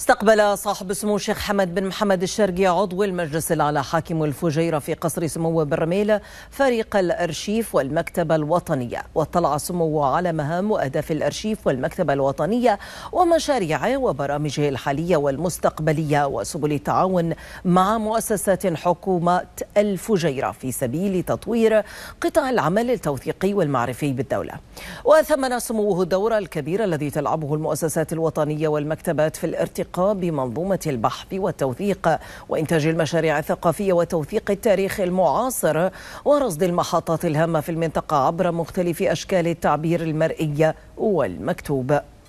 استقبل صاحب سمو الشيخ حمد بن محمد الشرقي عضو المجلس الأعلى حاكم الفجيرة في قصر سمو برميل فريق الأرشيف والمكتبة الوطنية واطلع سمو على مهام وأهداف الأرشيف والمكتبة الوطنية ومشاريعه وبرامجه الحالية والمستقبلية وسبل التعاون مع مؤسسات حكومة الفجيرة في سبيل تطوير قطاع العمل التوثيقي والمعرفي بالدولة وثمن سموه الدور الكبير الذي تلعبه المؤسسات الوطنية والمكتبات في الارتقاء الوثيقة بمنظومة البحث والتوثيق وإنتاج المشاريع الثقافية وتوثيق التاريخ المعاصر ورصد المحطات الهامة في المنطقة عبر مختلف أشكال التعبير المرئي والمكتوب